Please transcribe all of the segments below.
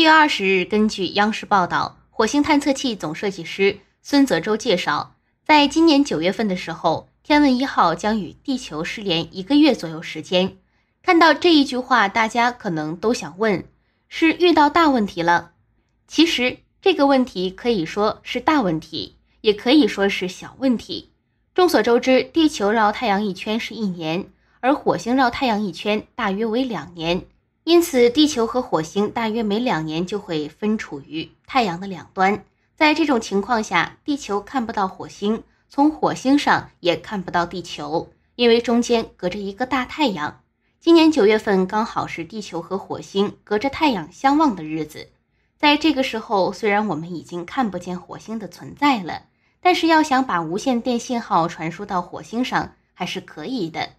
七月二十日，根据央视报道，火星探测器总设计师孙泽洲介绍，在今年九月份的时候，天问一号将与地球失联一个月左右时间。看到这一句话，大家可能都想问：是遇到大问题了？其实这个问题可以说是大问题，也可以说是小问题。众所周知，地球绕太阳一圈是一年，而火星绕太阳一圈大约为两年。因此，地球和火星大约每两年就会分处于太阳的两端。在这种情况下，地球看不到火星，从火星上也看不到地球，因为中间隔着一个大太阳。今年九月份刚好是地球和火星隔着太阳相望的日子。在这个时候，虽然我们已经看不见火星的存在了，但是要想把无线电信号传输到火星上还是可以的。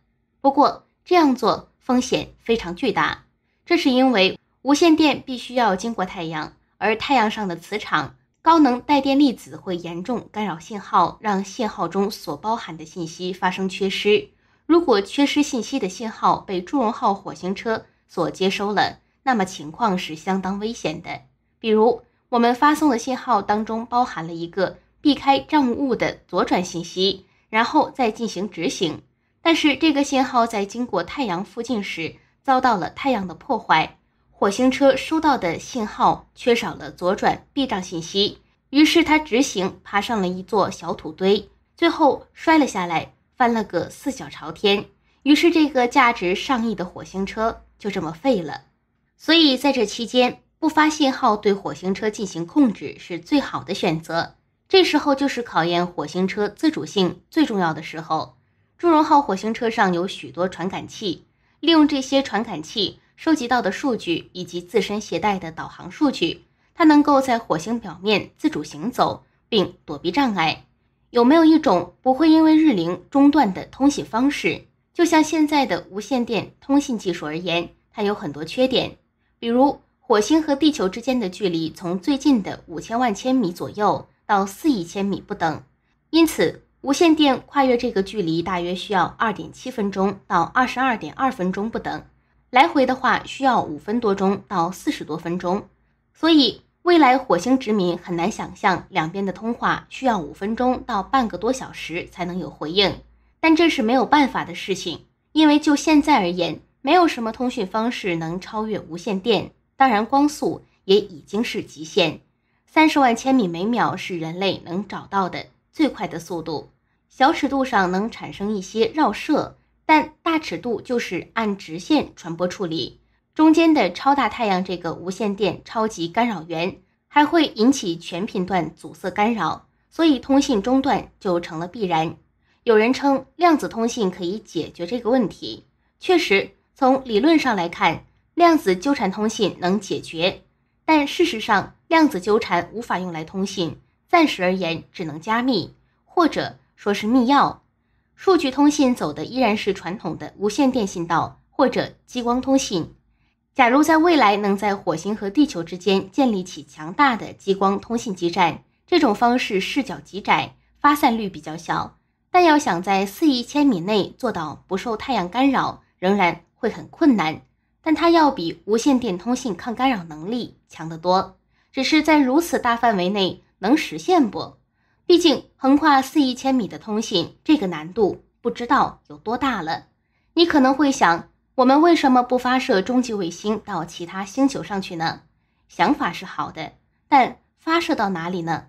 不过这样做风险非常巨大。这是因为无线电必须要经过太阳，而太阳上的磁场、高能带电粒子会严重干扰信号，让信号中所包含的信息发生缺失。如果缺失信息的信号被祝融号火星车所接收了，那么情况是相当危险的。比如，我们发送的信号当中包含了一个避开障碍物的左转信息，然后再进行执行。但是这个信号在经过太阳附近时，遭到了太阳的破坏，火星车收到的信号缺少了左转避障信息，于是它直行爬上了一座小土堆，最后摔了下来，翻了个四脚朝天。于是这个价值上亿的火星车就这么废了。所以在这期间，不发信号对火星车进行控制是最好的选择。这时候就是考验火星车自主性最重要的时候。祝融号火星车上有许多传感器。利用这些传感器收集到的数据以及自身携带的导航数据，它能够在火星表面自主行走并躲避障碍。有没有一种不会因为日龄中断的通信方式？就像现在的无线电通信技术而言，它有很多缺点，比如火星和地球之间的距离从最近的五千万千米左右到四亿千米不等，因此。无线电跨越这个距离大约需要二点七分钟到二十二点二分钟不等，来回的话需要五分多钟到四十多分钟。所以未来火星殖民很难想象，两边的通话需要五分钟到半个多小时才能有回应。但这是没有办法的事情，因为就现在而言，没有什么通讯方式能超越无线电。当然，光速也已经是极限，三十万千米每秒是人类能找到的。最快的速度，小尺度上能产生一些绕射，但大尺度就是按直线传播处理。中间的超大太阳这个无线电超级干扰源，还会引起全频段阻塞干扰，所以通信中断就成了必然。有人称量子通信可以解决这个问题，确实，从理论上来看，量子纠缠通信能解决，但事实上，量子纠缠无法用来通信。暂时而言，只能加密或者说是密钥。数据通信走的依然是传统的无线电信道或者激光通信。假如在未来能在火星和地球之间建立起强大的激光通信基站，这种方式视角极窄，发散率比较小，但要想在四亿千米内做到不受太阳干扰，仍然会很困难。但它要比无线电通信抗干扰能力强得多，只是在如此大范围内。能实现不？毕竟横跨四亿千米的通信，这个难度不知道有多大了。你可能会想，我们为什么不发射中继卫星到其他星球上去呢？想法是好的，但发射到哪里呢？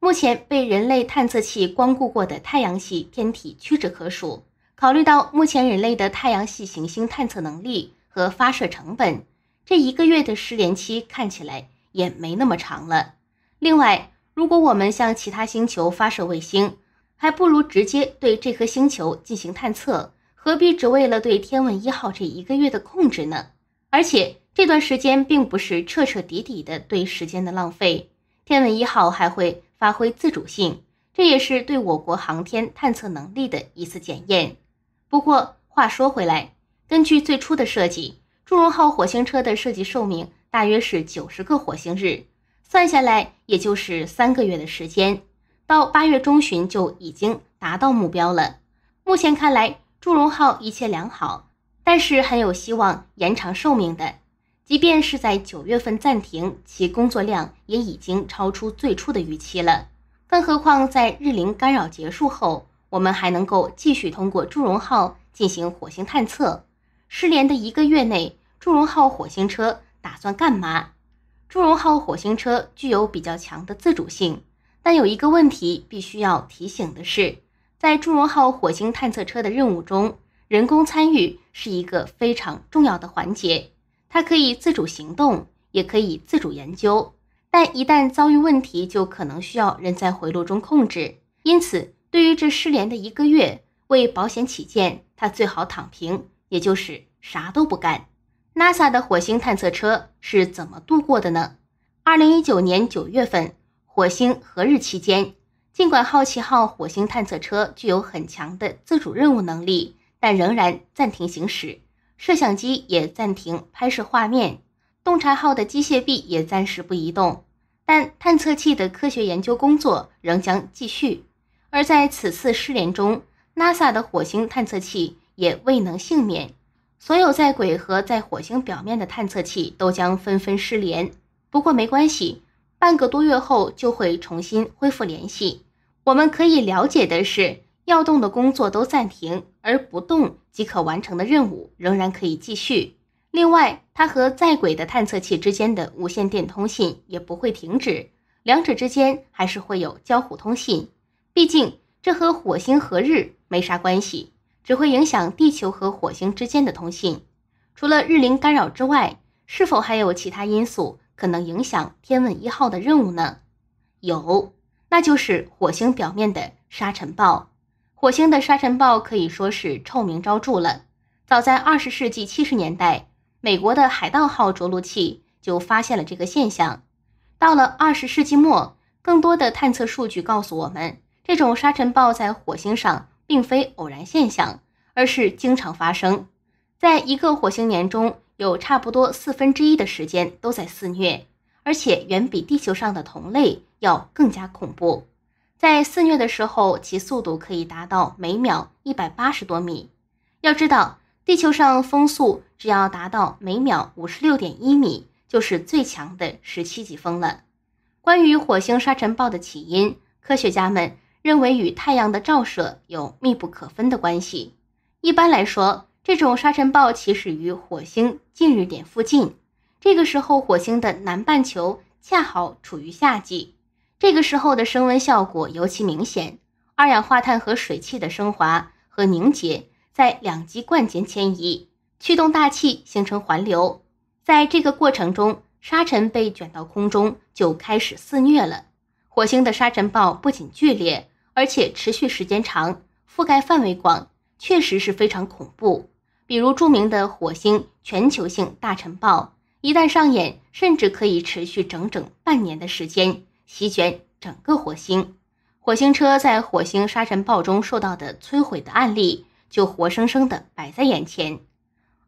目前被人类探测器光顾过的太阳系天体屈指可数。考虑到目前人类的太阳系行星探测能力和发射成本，这一个月的失联期看起来也没那么长了。另外，如果我们向其他星球发射卫星，还不如直接对这颗星球进行探测，何必只为了对天问一号这一个月的控制呢？而且这段时间并不是彻彻底底的对时间的浪费，天问一号还会发挥自主性，这也是对我国航天探测能力的一次检验。不过话说回来，根据最初的设计，祝融号火星车的设计寿命大约是九十个火星日。算下来也就是三个月的时间，到八月中旬就已经达到目标了。目前看来，祝融号一切良好，但是很有希望延长寿命的。即便是在九月份暂停，其工作量也已经超出最初的预期了。更何况，在日凌干扰结束后，我们还能够继续通过祝融号进行火星探测。失联的一个月内，祝融号火星车打算干嘛？祝融号火星车具有比较强的自主性，但有一个问题必须要提醒的是，在祝融号火星探测车的任务中，人工参与是一个非常重要的环节。它可以自主行动，也可以自主研究，但一旦遭遇问题，就可能需要人在回路中控制。因此，对于这失联的一个月，为保险起见，他最好躺平，也就是啥都不干。NASA 的火星探测车是怎么度过的呢？二零一九年九月份火星和日期间，尽管好奇号火星探测车具有很强的自主任务能力，但仍然暂停行驶，摄像机也暂停拍摄画面，洞察号的机械臂也暂时不移动。但探测器的科学研究工作仍将继续。而在此次失联中，NASA 的火星探测器也未能幸免。所有在轨和在火星表面的探测器都将纷纷失联。不过没关系，半个多月后就会重新恢复联系。我们可以了解的是，要动的工作都暂停，而不动即可完成的任务仍然可以继续。另外，它和在轨的探测器之间的无线电通信也不会停止，两者之间还是会有交互通信。毕竟，这和火星和日没啥关系。只会影响地球和火星之间的通信。除了日凌干扰之外，是否还有其他因素可能影响天问一号的任务呢？有，那就是火星表面的沙尘暴。火星的沙尘暴可以说是臭名昭著了。早在二十世纪七十年代，美国的海盗号着陆器就发现了这个现象。到了二十世纪末，更多的探测数据告诉我们，这种沙尘暴在火星上。并非偶然现象，而是经常发生。在一个火星年中，有差不多四分之一的时间都在肆虐，而且远比地球上的同类要更加恐怖。在肆虐的时候，其速度可以达到每秒一百八十多米。要知道，地球上风速只要达到每秒五十六点一米，就是最强的十七级风了。关于火星沙尘暴的起因，科学家们。认为与太阳的照射有密不可分的关系。一般来说，这种沙尘暴起始于火星近日点附近，这个时候火星的南半球恰好处于夏季，这个时候的升温效果尤其明显。二氧化碳和水汽的升华和凝结在两极冠间迁移，驱动大气形成环流，在这个过程中，沙尘被卷到空中就开始肆虐了。火星的沙尘暴不仅剧烈。而且持续时间长，覆盖范围广，确实是非常恐怖。比如著名的火星全球性大尘暴，一旦上演，甚至可以持续整整半年的时间，席卷整个火星。火星车在火星沙尘暴中受到的摧毁的案例，就活生生的摆在眼前。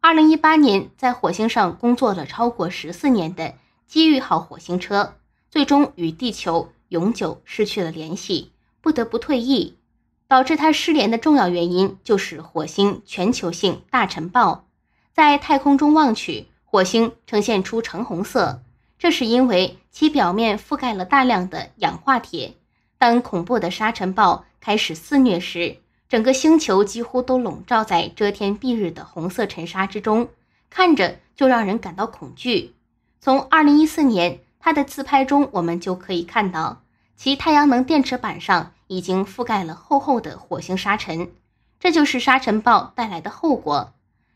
二零一八年，在火星上工作了超过十四年的机遇号火星车，最终与地球永久失去了联系。不得不退役，导致他失联的重要原因就是火星全球性大尘暴。在太空中望去，火星呈现出橙红色，这是因为其表面覆盖了大量的氧化铁。当恐怖的沙尘暴开始肆虐时，整个星球几乎都笼罩在遮天蔽日的红色尘沙之中，看着就让人感到恐惧。从2014年他的自拍中，我们就可以看到其太阳能电池板上。已经覆盖了厚厚的火星沙尘，这就是沙尘暴带来的后果。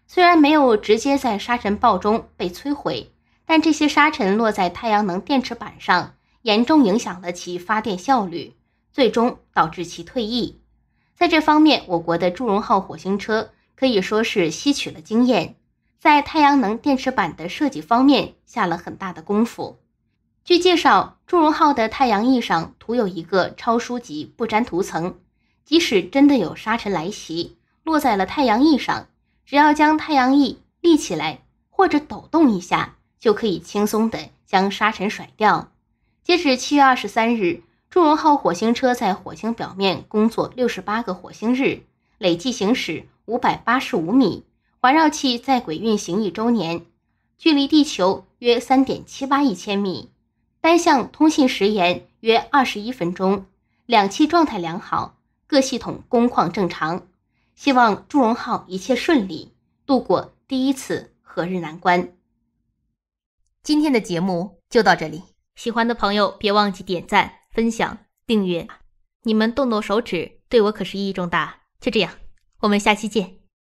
虽然没有直接在沙尘暴中被摧毁，但这些沙尘落在太阳能电池板上，严重影响了其发电效率，最终导致其退役。在这方面，我国的祝融号火星车可以说是吸取了经验，在太阳能电池板的设计方面下了很大的功夫。据介绍，祝融号的太阳翼上涂有一个超疏级不粘涂层，即使真的有沙尘来袭落在了太阳翼上，只要将太阳翼立起来或者抖动一下，就可以轻松的将沙尘甩掉。截至七月二十三日，祝融号火星车在火星表面工作六十八个火星日，累计行驶五百八十五米，环绕器在轨运行一周年，距离地球约三点七八亿千米。单向通信时延约二十一分钟，两栖状态良好，各系统工况正常。希望祝融号一切顺利，度过第一次何日难关。今天的节目就到这里，喜欢的朋友别忘记点赞、分享、订阅，你们动动手指对我可是意义重大。就这样，我们下期见。